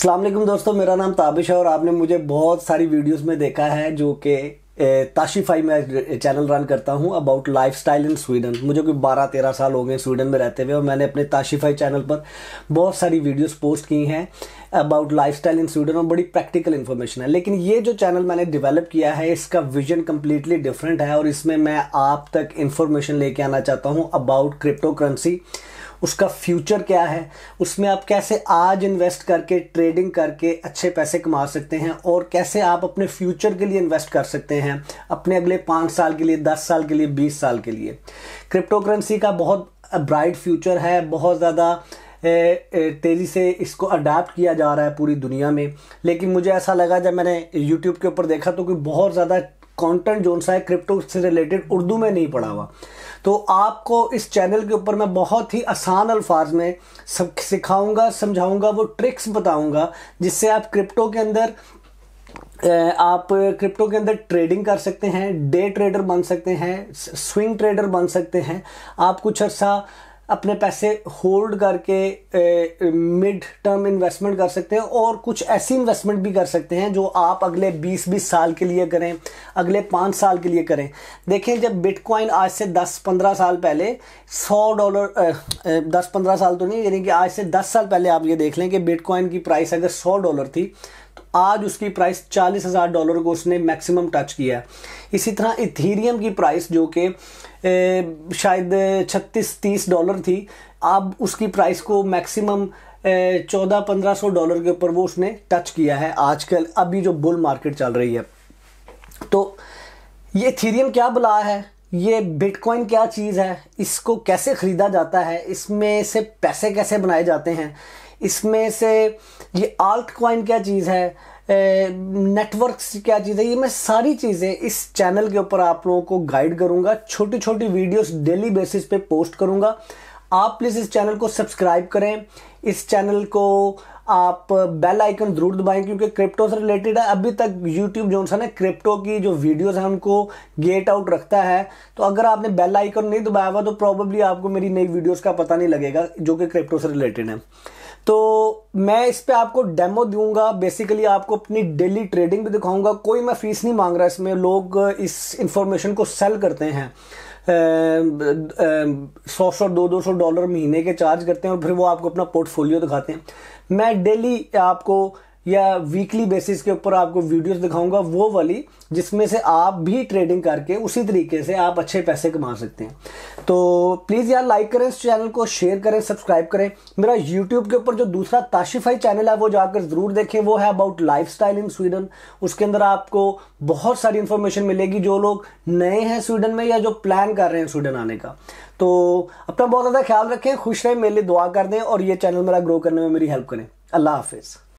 अल्लाम दोस्तों मेरा नाम ताबिश है और आपने मुझे बहुत सारी वीडियोस में देखा है जो कि ताशिफाई मैं चैनल रन करता हूँ about lifestyle in Sweden मुझे कोई बारह तेरह साल हो गए स्वीडन में रहते हुए और मैंने अपने ताशिफाई चैनल पर बहुत सारी वीडियोस पोस्ट की हैं about lifestyle in Sweden और बड़ी प्रैक्टिकल इन्फॉर्मेशन है लेकिन ये जो चैनल मैंने डेवलप किया है इसका विजन कम्प्लीटली डिफरेंट है और इसमें मैं आप तक इन्फॉर्मेशन लेके आना चाहता हूँ अबाउट क्रिप्टो करेंसी उसका फ्यूचर क्या है उसमें आप कैसे आज इन्वेस्ट करके ट्रेडिंग करके अच्छे पैसे कमा सकते हैं और कैसे आप अपने फ्यूचर के लिए इन्वेस्ट कर सकते हैं अपने अगले पाँच साल के लिए दस साल के लिए बीस साल के लिए क्रिप्टो करेंसी का बहुत ब्राइट फ्यूचर है बहुत ज़्यादा तेज़ी से इसको अडाप्ट किया जा रहा है पूरी दुनिया में लेकिन मुझे ऐसा लगा जब मैंने यूट्यूब के ऊपर देखा तो कोई बहुत ज़्यादा कॉन्टेंट जोन सा है क्रिप्टो से रिलेटेड उर्दू में नहीं पढ़ा हुआ तो आपको इस चैनल के ऊपर मैं बहुत ही आसान अल्फाज में सब सिखाऊंगा समझाऊंगा वो ट्रिक्स बताऊंगा जिससे आप क्रिप्टो के अंदर आप क्रिप्टो के अंदर ट्रेडिंग कर सकते हैं डे ट्रेडर बन सकते हैं स्विंग ट्रेडर बन सकते हैं आप कुछ अर्सा अपने पैसे होल्ड करके मिड टर्म इन्वेस्टमेंट कर सकते हैं और कुछ ऐसी इन्वेस्टमेंट भी कर सकते हैं जो आप अगले 20-20 साल के लिए करें अगले पाँच साल के लिए करें देखें जब बिटकॉइन आज से 10-15 साल पहले 100 डॉलर 10-15 साल तो नहीं यानी कि आज से 10 साल पहले आप ये देख लें कि बिटकॉइन की प्राइस अगर 100 डॉलर थी आज उसकी प्राइस चालीस हज़ार डॉलर को उसने मैक्सिमम टच किया है इसी तरह इथीरियम की प्राइस जो कि शायद छत्तीस तीस डॉलर थी अब उसकी प्राइस को मैक्सिमम चौदह पंद्रह सौ डॉलर के ऊपर वो उसने टच किया है आजकल अभी जो बुल मार्केट चल रही है तो ये थीरियम क्या बुला है ये बिटकॉइन क्या चीज़ है इसको कैसे ख़रीदा जाता है इसमें से पैसे कैसे बनाए जाते हैं इसमें से ये आल्ट क्वाइन क्या चीज़ है नेटवर्क्स क्या चीज़ है ये मैं सारी चीज़ें इस चैनल के ऊपर आप लोगों को गाइड करूँगा छोटी छोटी वीडियोस डेली बेसिस पे पोस्ट करूँगा आप प्लीज़ इस चैनल को सब्सक्राइब करें इस चैनल को आप बेल आइकन जरूर दबाएं क्योंकि क्रिप्टो से रिलेटेड है अभी तक यूट्यूब जो है ना क्रिप्टो की जो वीडियोस हैं उनको गेट आउट रखता है तो अगर आपने बेल आइकन नहीं दबाया हुआ तो प्रॉब्ली आपको मेरी नई वीडियोस का पता नहीं लगेगा जो कि क्रिप्टो से रिलेटेड है तो मैं इस पर आपको डेमो दूंगा बेसिकली आपको अपनी डेली ट्रेडिंग भी दिखाऊंगा कोई मैं फीस नहीं मांग रहा इसमें लोग इस इंफॉर्मेशन को सेल करते हैं सौ सौ दो दो सौ डॉलर महीने के चार्ज करते हैं और फिर वो आपको अपना पोर्टफोलियो दिखाते हैं मैं डेली आपको या वीकली बेसिस के ऊपर आपको वीडियोस दिखाऊंगा वो वाली जिसमें से आप भी ट्रेडिंग करके उसी तरीके से आप अच्छे पैसे कमा सकते हैं तो प्लीज़ यार लाइक करें इस चैनल को शेयर करें सब्सक्राइब करें मेरा यूट्यूब के ऊपर जो दूसरा ताशिफाई चैनल है वो जाकर ज़रूर देखें वो है अबाउट लाइफ इन स्वीडन उसके अंदर आपको बहुत सारी इन्फॉर्मेशन मिलेगी जो लोग नए हैं स्वीडन में या जो प्लान कर रहे हैं स्वीडन आने का तो अपना बहुत ज़्यादा ख्याल रखें खुश रहें मेरे लिए दुआ कर दें और ये चैनल मेरा ग्रो करने में मेरी हेल्प करें अल्लाह हाफिज़